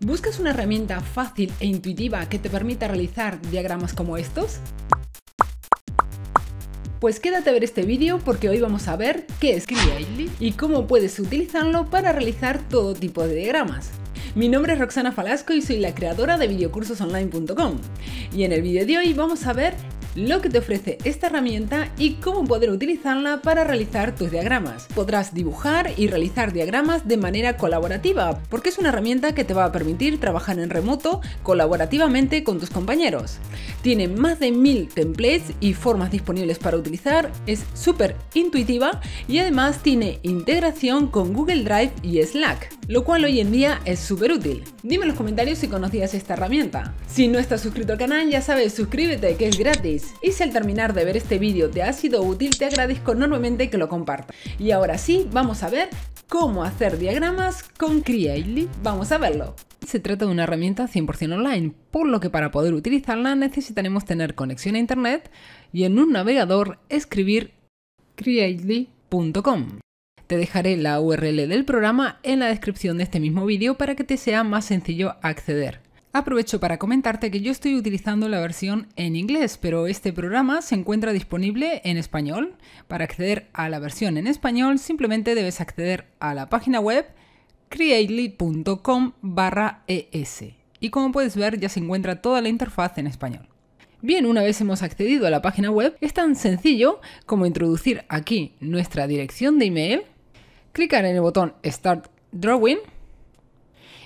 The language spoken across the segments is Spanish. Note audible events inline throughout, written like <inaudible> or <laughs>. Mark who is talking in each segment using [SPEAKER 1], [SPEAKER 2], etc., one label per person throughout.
[SPEAKER 1] ¿Buscas una herramienta fácil e intuitiva que te permita realizar diagramas como estos? Pues quédate a ver este vídeo porque hoy vamos a ver qué es Creately y cómo puedes utilizarlo para realizar todo tipo de diagramas. Mi nombre es Roxana Falasco y soy la creadora de videocursosonline.com y en el vídeo de hoy vamos a ver lo que te ofrece esta herramienta y cómo poder utilizarla para realizar tus diagramas. Podrás dibujar y realizar diagramas de manera colaborativa, porque es una herramienta que te va a permitir trabajar en remoto colaborativamente con tus compañeros. Tiene más de mil templates y formas disponibles para utilizar, es súper intuitiva y además tiene integración con Google Drive y Slack, lo cual hoy en día es súper útil. Dime en los comentarios si conocías esta herramienta. Si no estás suscrito al canal, ya sabes, suscríbete que es gratis y si al terminar de ver este vídeo te ha sido útil, te agradezco enormemente que lo compartas. Y ahora sí, vamos a ver cómo hacer diagramas con Creately. Vamos a verlo. Se trata de una herramienta 100% online, por lo que para poder utilizarla necesitaremos tener conexión a internet y en un navegador escribir creately.com. Te dejaré la URL del programa en la descripción de este mismo vídeo para que te sea más sencillo acceder. Aprovecho para comentarte que yo estoy utilizando la versión en inglés, pero este programa se encuentra disponible en español. Para acceder a la versión en español simplemente debes acceder a la página web creately.com es. Y como puedes ver ya se encuentra toda la interfaz en español. Bien, una vez hemos accedido a la página web, es tan sencillo como introducir aquí nuestra dirección de email, clicar en el botón Start Drawing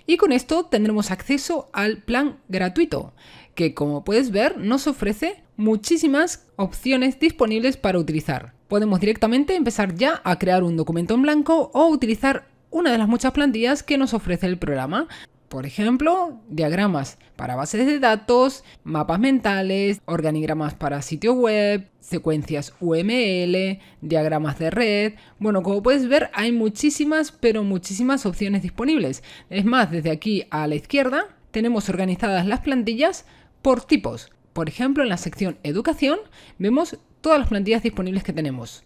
[SPEAKER 1] y con esto tendremos acceso al plan gratuito, que como puedes ver nos ofrece muchísimas opciones disponibles para utilizar. Podemos directamente empezar ya a crear un documento en blanco o utilizar una de las muchas plantillas que nos ofrece el programa. Por ejemplo, diagramas para bases de datos, mapas mentales, organigramas para sitio web, secuencias UML, diagramas de red. Bueno, como puedes ver, hay muchísimas, pero muchísimas opciones disponibles. Es más, desde aquí a la izquierda tenemos organizadas las plantillas por tipos. Por ejemplo, en la sección Educación vemos todas las plantillas disponibles que tenemos.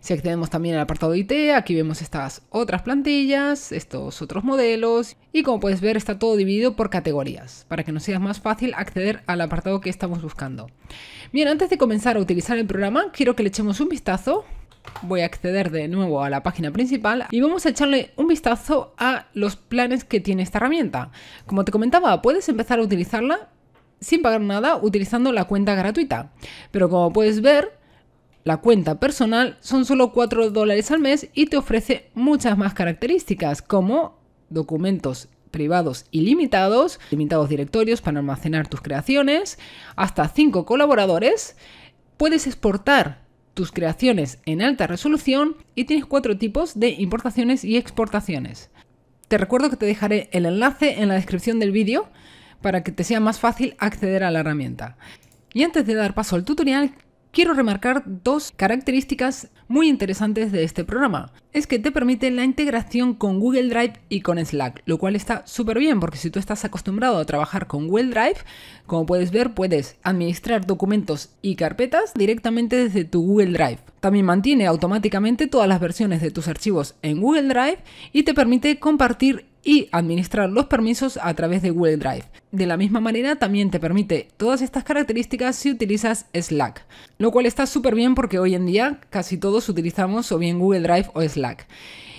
[SPEAKER 1] Si accedemos también al apartado IT, aquí vemos estas otras plantillas, estos otros modelos y como puedes ver está todo dividido por categorías para que nos sea más fácil acceder al apartado que estamos buscando. Bien, antes de comenzar a utilizar el programa quiero que le echemos un vistazo voy a acceder de nuevo a la página principal y vamos a echarle un vistazo a los planes que tiene esta herramienta. Como te comentaba, puedes empezar a utilizarla sin pagar nada utilizando la cuenta gratuita. Pero como puedes ver, la cuenta personal son solo 4 dólares al mes y te ofrece muchas más características como documentos privados ilimitados, limitados directorios para almacenar tus creaciones, hasta 5 colaboradores, puedes exportar tus creaciones en alta resolución y tienes cuatro tipos de importaciones y exportaciones. Te recuerdo que te dejaré el enlace en la descripción del vídeo para que te sea más fácil acceder a la herramienta. Y antes de dar paso al tutorial, quiero remarcar dos características muy interesantes de este programa. Es que te permite la integración con Google Drive y con Slack, lo cual está súper bien porque si tú estás acostumbrado a trabajar con Google Drive, como puedes ver, puedes administrar documentos y carpetas directamente desde tu Google Drive. También mantiene automáticamente todas las versiones de tus archivos en Google Drive y te permite compartir y administrar los permisos a través de Google Drive. De la misma manera también te permite todas estas características si utilizas Slack, lo cual está súper bien porque hoy en día casi todos utilizamos o bien Google Drive o Slack.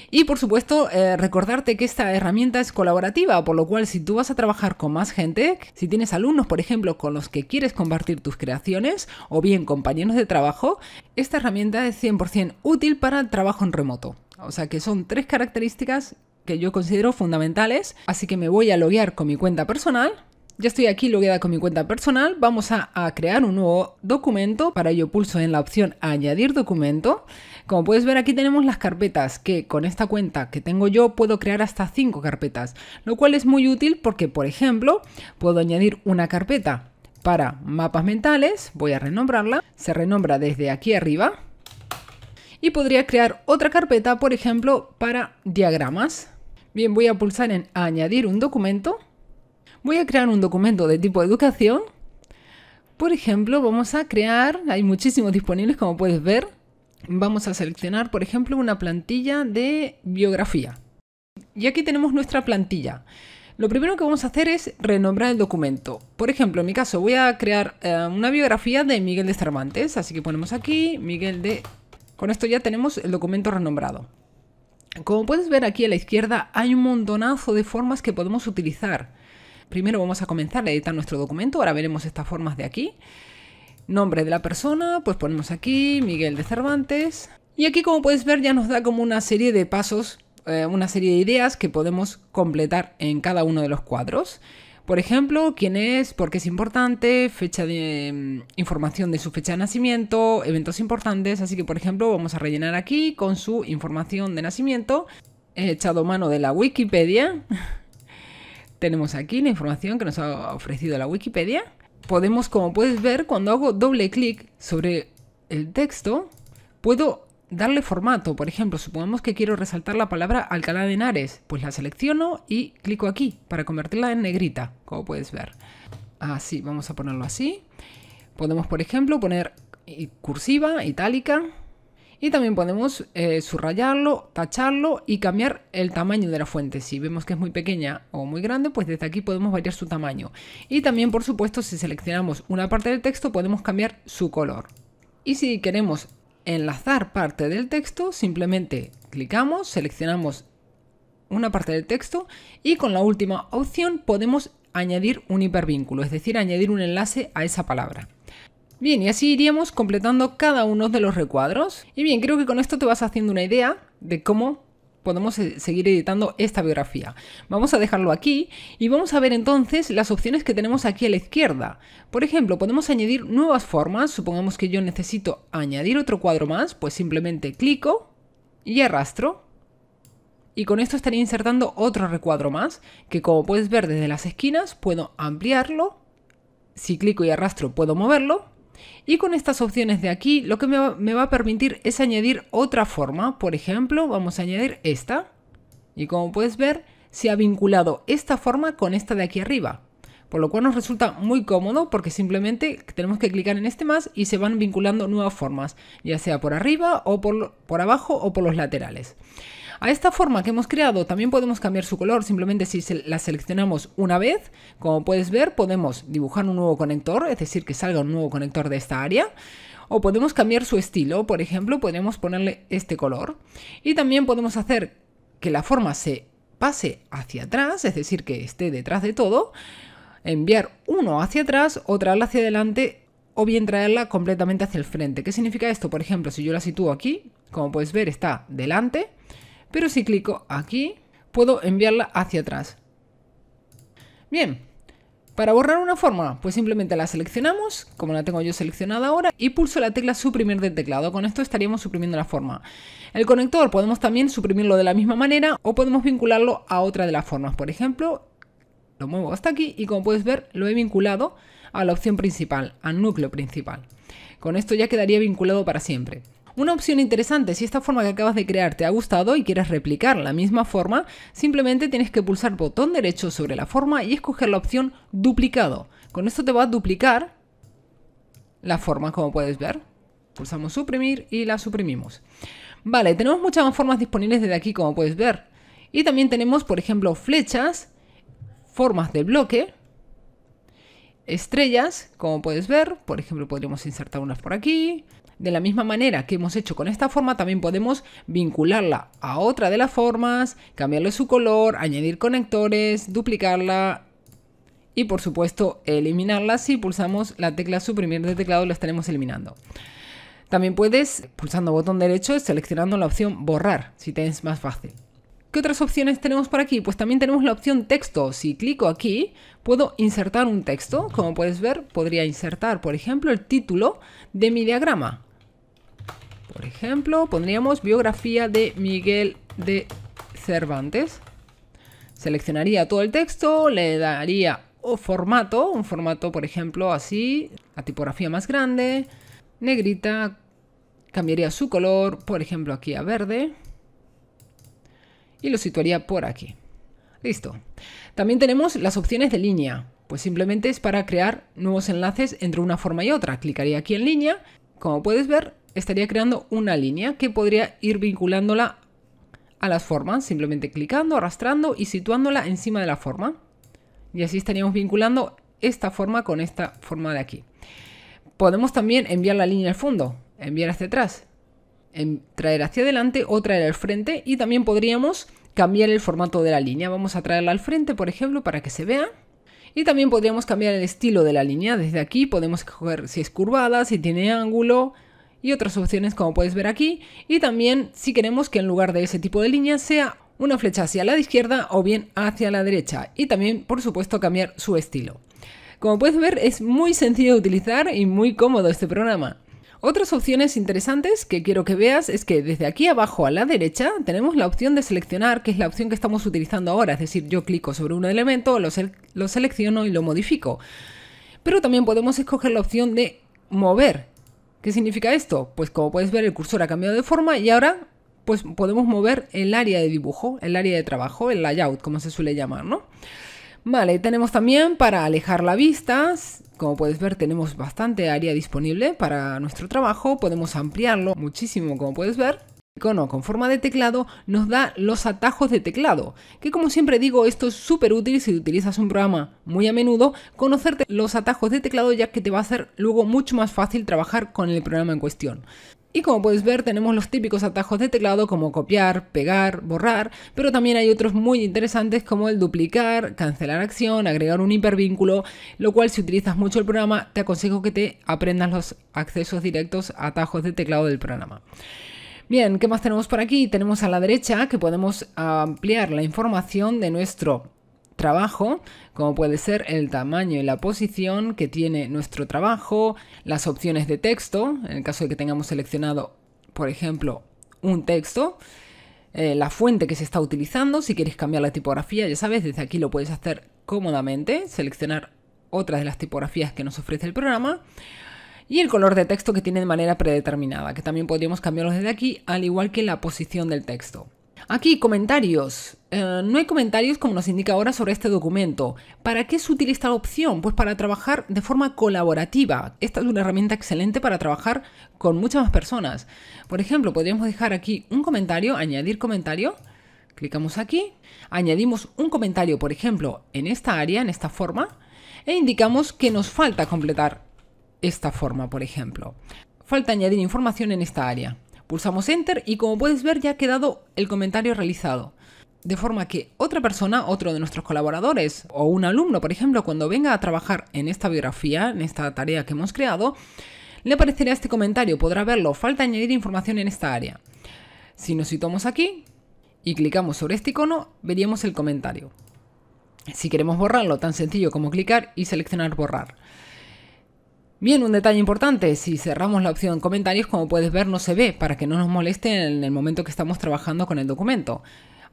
[SPEAKER 1] Y por supuesto, eh, recordarte que esta herramienta es colaborativa, por lo cual si tú vas a trabajar con más gente, si tienes alumnos, por ejemplo, con los que quieres compartir tus creaciones, o bien compañeros de trabajo, esta herramienta es 100% útil para el trabajo en remoto. O sea que son tres características que yo considero fundamentales. Así que me voy a loguear con mi cuenta personal. Ya estoy aquí logueada con mi cuenta personal. Vamos a, crear un nuevo documento. Para ello pulso en la opción añadir documento. Como puedes ver aquí tenemos las carpetas que con esta cuenta que tengo yo puedo crear hasta 5 carpetas. Lo cual es muy útil porque por ejemplo puedo añadir una carpeta para mapas mentales. Voy a renombrarla. Se renombra desde aquí arriba. Y podría crear otra carpeta por ejemplo para diagramas. Bien, voy a pulsar en añadir un documento. Voy a crear un documento de tipo educación. Por ejemplo, vamos a crear, hay muchísimos disponibles como puedes ver. Vamos a seleccionar, por ejemplo, una plantilla de biografía. Y aquí tenemos nuestra plantilla. Lo primero que vamos a hacer es renombrar el documento. Por ejemplo, en mi caso voy a crear eh, una biografía de Miguel de Cervantes, así que ponemos aquí Miguel de... Con esto ya tenemos el documento renombrado. Como puedes ver aquí a la izquierda hay un montonazo de formas que podemos utilizar. Primero vamos a comenzar a editar nuestro documento, ahora veremos estas formas de aquí. Nombre de la persona, pues ponemos aquí Miguel de Cervantes. Y aquí como puedes ver ya nos da como una serie de pasos, eh, una serie de ideas que podemos completar en cada uno de los cuadros. Por ejemplo, quién es, por qué es importante, fecha de mm, información de su fecha de nacimiento, eventos importantes. Así que, por ejemplo, vamos a rellenar aquí con su información de nacimiento. He echado mano de la Wikipedia. <laughs> Tenemos aquí la información que nos ha ofrecido la Wikipedia. Podemos, como puedes ver, cuando hago doble clic sobre el texto, puedo darle formato. Por ejemplo, supongamos que quiero resaltar la palabra Alcalá de Henares. Pues la selecciono y clico aquí para convertirla en negrita, como puedes ver. Así, ah, vamos a ponerlo así. Podemos, por ejemplo, poner cursiva, itálica. Y también podemos eh, subrayarlo, tacharlo y cambiar el tamaño de la fuente. Si vemos que es muy pequeña o muy grande, pues desde aquí podemos variar su tamaño. Y también, por supuesto, si seleccionamos una parte del texto, podemos cambiar su color. Y si queremos enlazar parte del texto, simplemente clicamos, seleccionamos una parte del texto y con la última opción podemos añadir un hipervínculo, es decir, añadir un enlace a esa palabra. Bien, y así iríamos completando cada uno de los recuadros. Y bien, creo que con esto te vas haciendo una idea de cómo podemos eh, seguir editando esta biografía. Vamos a dejarlo aquí y vamos a ver entonces las opciones que tenemos aquí a la izquierda. Por ejemplo, podemos añadir nuevas formas. Supongamos que yo necesito añadir otro cuadro más, pues simplemente clico y arrastro. Y con esto estaría insertando otro recuadro más, que como puedes ver desde las esquinas puedo ampliarlo. Si clico y arrastro puedo moverlo y con estas opciones de aquí, lo que me va a permitir es añadir otra forma. Por ejemplo, vamos a añadir esta. Y como puedes ver, se ha vinculado esta forma con esta de aquí arriba. Por lo cual nos resulta muy cómodo porque simplemente tenemos que clicar en este más y se van vinculando nuevas formas, ya sea por arriba o por, por abajo o por los laterales. A esta forma que hemos creado también podemos cambiar su color, simplemente si la seleccionamos una vez, como puedes ver, podemos dibujar un nuevo conector, es decir, que salga un nuevo conector de esta área, o podemos cambiar su estilo, por ejemplo, podemos ponerle este color. Y también podemos hacer que la forma se pase hacia atrás, es decir, que esté detrás de todo, enviar uno hacia atrás, otra hacia adelante o bien traerla completamente hacia el frente. ¿Qué significa esto? Por ejemplo, si yo la sitúo aquí, como puedes ver, está delante pero si clico aquí, puedo enviarla hacia atrás. Bien, para borrar una fórmula, pues simplemente la seleccionamos, como la tengo yo seleccionada ahora, y pulso la tecla suprimir del teclado. Con esto estaríamos suprimiendo la forma. El conector podemos también suprimirlo de la misma manera o podemos vincularlo a otra de las formas. Por ejemplo, lo muevo hasta aquí y como puedes ver lo he vinculado a la opción principal, al núcleo principal. Con esto ya quedaría vinculado para siempre. Una opción interesante, si esta forma que acabas de crear te ha gustado y quieres replicar la misma forma, simplemente tienes que pulsar botón derecho sobre la forma y escoger la opción duplicado. Con esto te va a duplicar la forma, como puedes ver. Pulsamos suprimir y la suprimimos. Vale, tenemos muchas más formas disponibles desde aquí, como puedes ver. Y también tenemos, por ejemplo, flechas, formas de bloque, estrellas, como puedes ver. Por ejemplo, podríamos insertar unas por aquí. De la misma manera que hemos hecho con esta forma, también podemos vincularla a otra de las formas, cambiarle su color, añadir conectores, duplicarla y por supuesto eliminarla si pulsamos la tecla suprimir de teclado la estaremos eliminando. También puedes, pulsando botón derecho, seleccionando la opción borrar, si te es más fácil. ¿Qué otras opciones tenemos por aquí? Pues también tenemos la opción texto. Si clico aquí, puedo insertar un texto. Como puedes ver, podría insertar, por ejemplo, el título de mi diagrama. Por ejemplo, pondríamos biografía de Miguel de Cervantes. Seleccionaría todo el texto, le daría o formato, un formato, por ejemplo, así, la tipografía más grande, negrita, cambiaría su color, por ejemplo, aquí a verde y lo situaría por aquí. Listo. También tenemos las opciones de línea, pues simplemente es para crear nuevos enlaces entre una forma y otra. Clicaría aquí en línea, como puedes ver, estaría creando una línea que podría ir vinculándola a las formas, simplemente clicando, arrastrando y situándola encima de la forma. Y así estaríamos vinculando esta forma con esta forma de aquí. Podemos también enviar la línea al fondo, enviar hacia atrás, traer hacia adelante o traer al frente y también podríamos cambiar el formato de la línea. Vamos a traerla al frente, por ejemplo, para que se vea. Y también podríamos cambiar el estilo de la línea. Desde aquí podemos escoger si es curvada, si tiene ángulo y otras opciones como puedes ver aquí. Y también si queremos que en lugar de ese tipo de línea sea una flecha hacia la izquierda o bien hacia la derecha. Y también, por supuesto, cambiar su estilo. Como puedes ver, es muy sencillo de utilizar y muy cómodo este programa. Otras opciones interesantes que quiero que veas es que desde aquí abajo a la derecha tenemos la opción de seleccionar, que es la opción que estamos utilizando ahora, es decir, yo clico sobre un elemento, lo, selecciono y lo modifico. Pero también podemos escoger la opción de mover. ¿Qué significa esto? Pues como puedes ver el cursor ha cambiado de forma y ahora pues podemos mover el área de dibujo, el área de trabajo, el layout, como se suele llamar, ¿no? Vale, tenemos también para alejar la vista, como puedes ver tenemos bastante área disponible para nuestro trabajo, podemos ampliarlo muchísimo como puedes ver. El icono con forma de teclado nos da los atajos de teclado, que como siempre digo esto es súper útil si utilizas un programa muy a menudo, conocerte los atajos de teclado ya que te va a hacer luego mucho más fácil trabajar con el programa en cuestión. Y como puedes ver, tenemos los típicos atajos de teclado como copiar, pegar, borrar, pero también hay otros muy interesantes como el duplicar, cancelar acción, agregar un hipervínculo, lo cual si utilizas mucho el programa, te aconsejo que te aprendas los accesos directos a atajos de teclado del programa. Bien, ¿qué más tenemos por aquí? Tenemos a la derecha que podemos ampliar la información de nuestro trabajo, como puede ser el tamaño y la posición que tiene nuestro trabajo, las opciones de texto, en el caso de que tengamos seleccionado, por ejemplo, un texto, eh, la fuente que se está utilizando, si quieres cambiar la tipografía, ya sabes, desde aquí lo puedes hacer cómodamente, seleccionar otra de las tipografías que nos ofrece el programa, y el color de texto que tiene de manera predeterminada, que también podríamos cambiarlo desde aquí, al igual que la posición del texto. Aquí, comentarios. Eh, no hay comentarios como nos indica ahora sobre este documento. ¿Para qué es útil esta opción? Pues para trabajar de forma colaborativa. Esta es una herramienta excelente para trabajar con muchas más personas. Por ejemplo, podríamos dejar aquí un comentario, añadir comentario. Clicamos aquí, añadimos un comentario, por ejemplo, en esta área, en esta forma, e indicamos que nos falta completar esta forma, por ejemplo. Falta añadir información en esta área. Pulsamos Enter y como puedes ver ya ha quedado el comentario realizado. De forma que otra persona, otro de nuestros colaboradores o un alumno, por ejemplo, cuando venga a trabajar en esta biografía, en esta tarea que hemos creado, le aparecerá este comentario, podrá verlo, falta añadir información en esta área. Si nos situamos aquí y clicamos sobre este icono, veríamos el comentario. Si queremos borrarlo, tan sencillo como clicar y seleccionar borrar. Bien, un detalle importante, si cerramos la opción comentarios, como puedes ver no se ve, para que no nos moleste en el momento que estamos trabajando con el documento.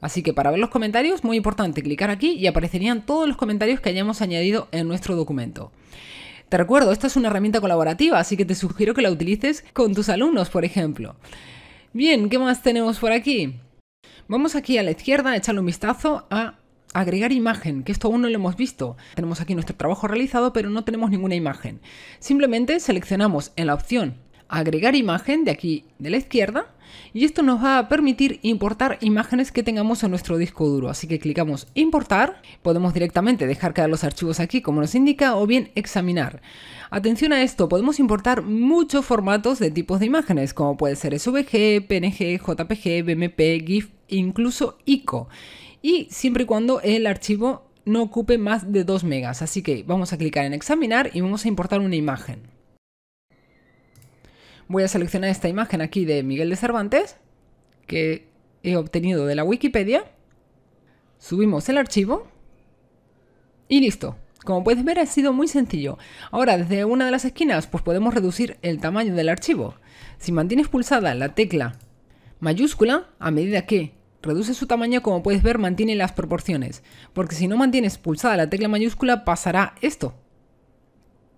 [SPEAKER 1] Así que para ver los comentarios, muy importante clicar aquí y aparecerían todos los comentarios que hayamos añadido en nuestro documento. Te recuerdo, esta es una herramienta colaborativa, así que te sugiero que la utilices con tus alumnos, por ejemplo. Bien, ¿qué más tenemos por aquí? Vamos aquí a la izquierda a echarle un vistazo a agregar imagen, que esto aún no lo hemos visto. Tenemos aquí nuestro trabajo realizado, pero no tenemos ninguna imagen. Simplemente seleccionamos en la opción agregar imagen de aquí de la izquierda y esto nos va a permitir importar imágenes que tengamos en nuestro disco duro. Así que clicamos importar, podemos directamente dejar quedar los archivos aquí como nos indica o bien examinar. Atención a esto, podemos importar muchos formatos de tipos de imágenes como puede ser SVG, PNG, JPG, BMP, GIF, incluso ICO y siempre y cuando el archivo no ocupe más de 2 megas. Así que vamos a clicar en examinar y vamos a importar una imagen. Voy a seleccionar esta imagen aquí de Miguel de Cervantes, que he obtenido de la Wikipedia. Subimos el archivo y listo. Como puedes ver ha sido muy sencillo. Ahora desde una de las esquinas pues podemos reducir el tamaño del archivo. Si mantienes pulsada la tecla mayúscula, a medida que Reduce su tamaño, como puedes ver, mantiene las proporciones, porque si no mantienes pulsada la tecla mayúscula pasará esto,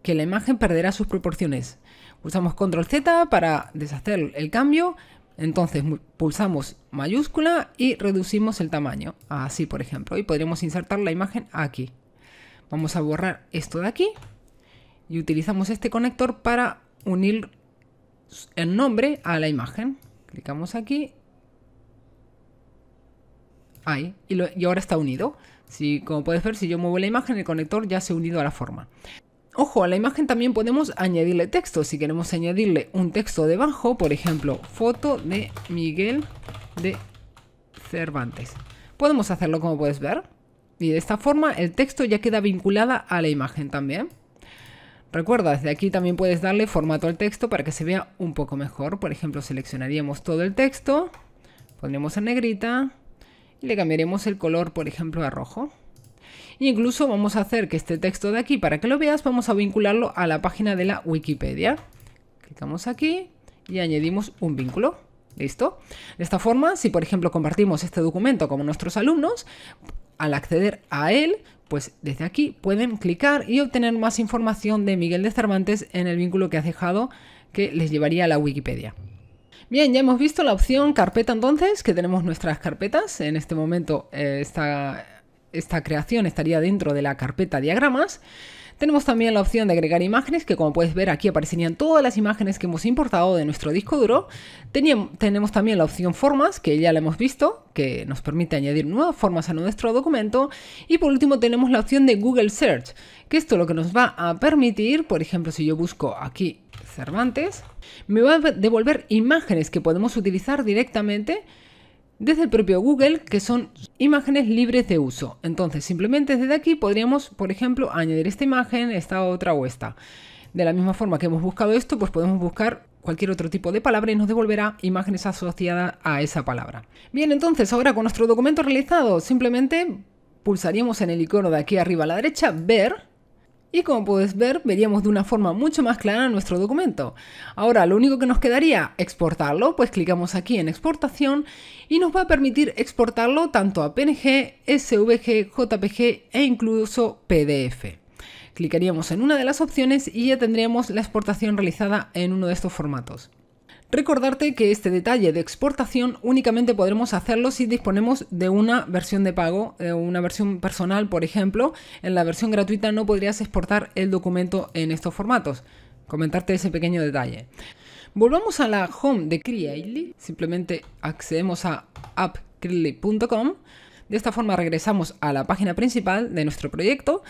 [SPEAKER 1] que la imagen perderá sus proporciones. Pulsamos control Z para deshacer el cambio, entonces pulsamos mayúscula y reducimos el tamaño, así por ejemplo, y podremos insertar la imagen aquí. Vamos a borrar esto de aquí y utilizamos este conector para unir el nombre a la imagen. Clicamos aquí ahí, y, ahora está unido. Si, como puedes ver, si yo muevo la imagen, el conector ya se ha unido a la forma. Ojo, a la imagen también podemos añadirle texto. Si queremos añadirle un texto debajo, por ejemplo, foto de Miguel de Cervantes. Podemos hacerlo como puedes ver. Y de esta forma el texto ya queda vinculada a la imagen también. Recuerda, desde aquí también puedes darle formato al texto para que se vea un poco mejor. Por ejemplo, seleccionaríamos todo el texto, ponemos en negrita, le cambiaremos el color, por ejemplo, a rojo. E incluso vamos a hacer que este texto de aquí, para que lo veas, vamos a vincularlo a la página de la Wikipedia. Clicamos aquí y añadimos un vínculo. ¿Listo? De esta forma, si por ejemplo compartimos este documento con nuestros alumnos, al acceder a él, pues desde aquí pueden clicar y obtener más información de Miguel de Cervantes en el vínculo que has dejado que les llevaría a la Wikipedia. Bien, ya hemos visto la opción carpeta entonces, que tenemos nuestras carpetas. En este momento eh, esta, esta creación estaría dentro de la carpeta diagramas. Tenemos también la opción de agregar imágenes, que como puedes ver aquí aparecerían todas las imágenes que hemos importado de nuestro disco duro. tenemos también la opción formas, que ya la hemos visto, que nos permite añadir nuevas formas a nuestro documento. Y por último tenemos la opción de Google Search, que esto lo que nos va a permitir, por ejemplo, si yo busco aquí Cervantes, me va a devolver imágenes que podemos utilizar directamente desde el propio Google, que son imágenes libres de uso. Entonces, simplemente desde aquí podríamos, por ejemplo, añadir esta imagen, esta otra o esta. De la misma forma que hemos buscado esto, pues podemos buscar cualquier otro tipo de palabra y nos devolverá imágenes asociadas a esa palabra. Bien, entonces ahora con nuestro documento realizado, simplemente pulsaríamos en el icono de aquí arriba a la derecha, ver, y como puedes ver, veríamos de una forma mucho más clara nuestro documento. Ahora, lo único que nos quedaría, exportarlo, pues clicamos aquí en exportación y nos va a permitir exportarlo tanto a PNG, SVG, JPG e incluso PDF. Clicaríamos en una de las opciones y ya tendríamos la exportación realizada en uno de estos formatos. Recordarte que este detalle de exportación únicamente podremos hacerlo si disponemos de una versión de pago, eh, una versión personal, por ejemplo. En la versión gratuita no podrías exportar el documento en estos formatos. Comentarte ese pequeño detalle. Volvamos a la home de Creately. Simplemente accedemos a appcreately.com. De esta forma regresamos a la página principal de nuestro proyecto.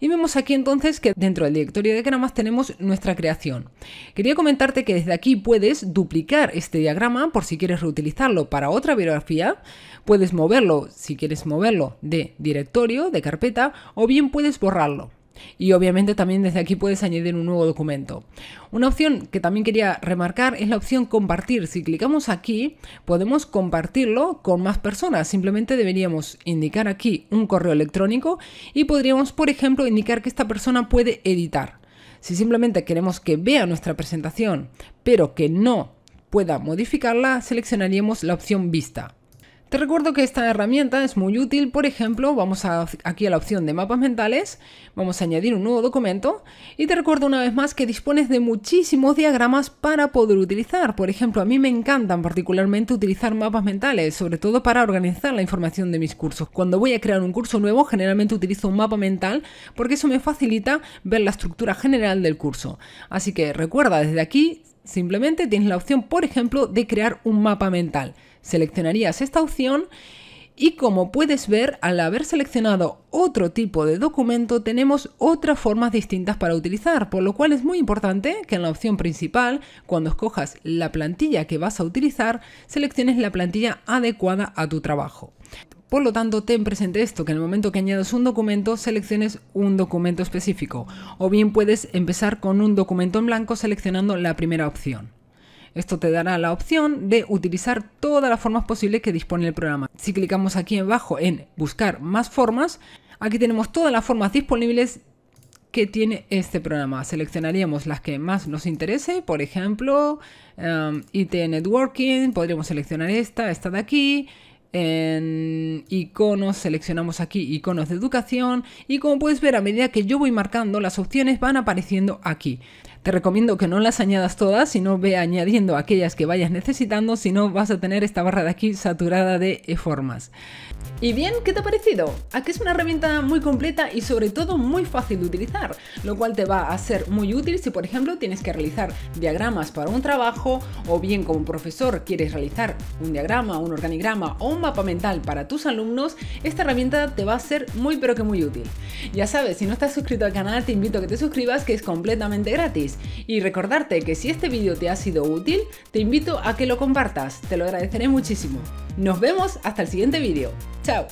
[SPEAKER 1] Y vemos aquí entonces que dentro del directorio de diagramas tenemos nuestra creación. Quería comentarte que desde aquí puedes duplicar este diagrama por si quieres reutilizarlo para otra biografía. puedes moverlo si quieres moverlo de directorio, de carpeta, o bien puedes borrarlo. Y obviamente también desde aquí puedes añadir un nuevo documento. Una opción que también quería remarcar es la opción compartir. Si clicamos aquí, podemos compartirlo con más personas. Simplemente deberíamos indicar aquí un correo electrónico y podríamos, por ejemplo, indicar que esta persona puede editar. Si simplemente queremos que vea nuestra presentación, pero que no pueda modificarla, seleccionaríamos la opción vista. Te recuerdo que esta herramienta es muy útil, por ejemplo, vamos aquí a la opción de mapas mentales, vamos a añadir un nuevo documento y te recuerdo una vez más que dispones de muchísimos diagramas para poder utilizar. Por ejemplo, a mí me encantan particularmente utilizar mapas mentales, sobre todo para organizar la información de mis cursos. Cuando voy a crear un curso nuevo, generalmente utilizo un mapa mental porque eso me facilita ver la estructura general del curso. Así que recuerda, desde aquí simplemente tienes la opción, por ejemplo, de crear un mapa mental. Seleccionarías esta opción y como puedes ver, al haber seleccionado otro tipo de documento tenemos otras formas distintas para utilizar, por lo cual es muy importante que en la opción principal, cuando escojas la plantilla que vas a utilizar, selecciones la plantilla adecuada a tu trabajo. Por lo tanto, ten presente esto, que en el momento que añades un documento, selecciones un documento específico. O bien puedes empezar con un documento en blanco seleccionando la primera opción. Esto te dará la opción de utilizar todas las formas posibles que dispone el programa. Si clicamos aquí abajo en buscar más formas, aquí tenemos todas las formas disponibles que tiene este programa. Seleccionaríamos las que más nos interese, por ejemplo, eh, IT Networking, podríamos seleccionar esta, esta de aquí, en iconos, seleccionamos aquí iconos de educación y como puedes ver a medida que yo voy marcando las opciones van apareciendo aquí. Te recomiendo que no las añadas todas, sino ve añadiendo aquellas que vayas necesitando, si no vas a tener esta barra de aquí saturada de formas. Y bien, ¿qué te ha parecido? Aquí es una herramienta muy completa y sobre todo muy fácil de utilizar, lo cual te va a ser muy útil si por ejemplo tienes que realizar diagramas para un trabajo o bien como profesor quieres realizar un diagrama, un organigrama o un mapa mental para tus alumnos, esta herramienta te va a ser muy pero que muy útil. Ya sabes, si no estás suscrito al canal te invito a que te suscribas que es completamente gratis. Y recordarte que si este vídeo te ha sido útil, te invito a que lo compartas, te lo agradeceré muchísimo. Nos vemos hasta el siguiente vídeo. ¡Chao!